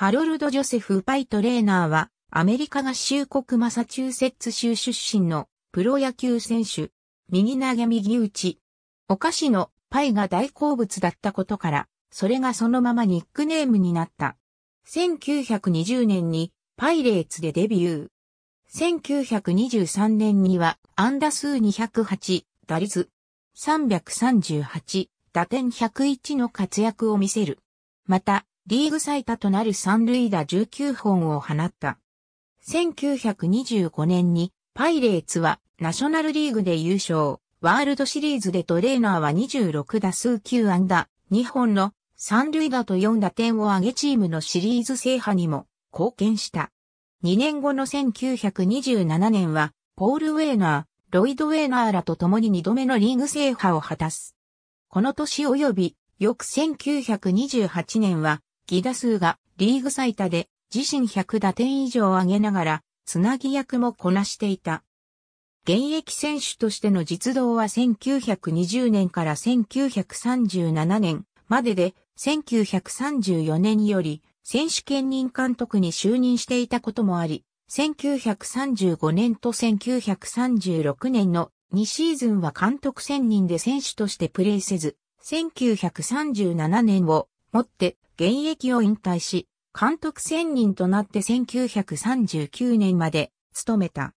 ハロルド・ジョセフ・パイトレーナーは、アメリカ合衆国マサチューセッツ州出身のプロ野球選手。右投げ右打ち。お菓子のパイが大好物だったことから、それがそのままニックネームになった。1920年にパイレーツでデビュー。1923年にはアンダ数208、打率338、打点101の活躍を見せる。また、リーグ最多となる三塁打19本を放った。1925年にパイレーツはナショナルリーグで優勝、ワールドシリーズでトレーナーは26打数9安打、2本の三塁打と4打点を挙げチームのシリーズ制覇にも貢献した。2年後の1927年はポール・ウェーナー、ロイド・ウェーナーらと共に2度目のリーグ制覇を果たす。この年及び翌1928年はギダ数がリーグ最多で自身100打点以上上げながら、つなぎ役もこなしていた。現役選手としての実動は1920年から1937年までで、1934年より選手兼任監督に就任していたこともあり、1935年と1936年の2シーズンは監督専任で選手としてプレーせず、1937年をもって現役を引退し、監督専任となって1939年まで務めた。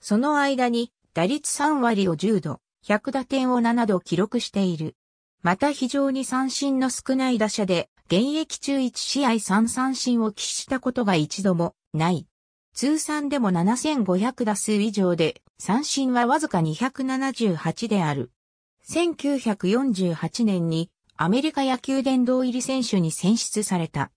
その間に打率3割を10度、100打点を7度記録している。また非常に三振の少ない打者で、現役中1試合3三振を喫したことが一度もない。通算でも7500打数以上で、三振はわずか278である。1948年にアメリカ野球殿堂入り選手に選出された。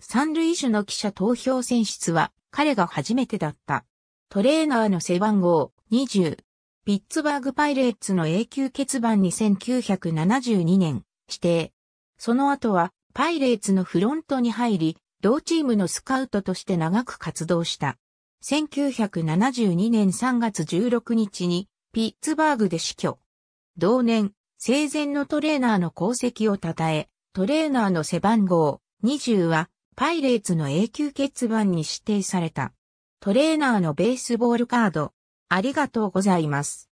三塁手の記者投票選出は彼が初めてだった。トレーナーの背番号20。ピッツバーグパイレーツの永久欠番に1972年指定。その後はパイレーツのフロントに入り、同チームのスカウトとして長く活動した。1972年3月16日にピッツバーグで死去。同年、生前のトレーナーの功績を称え、トレーナーの背番号20はパイレーツの永久欠番に指定された。トレーナーのベースボールカード、ありがとうございます。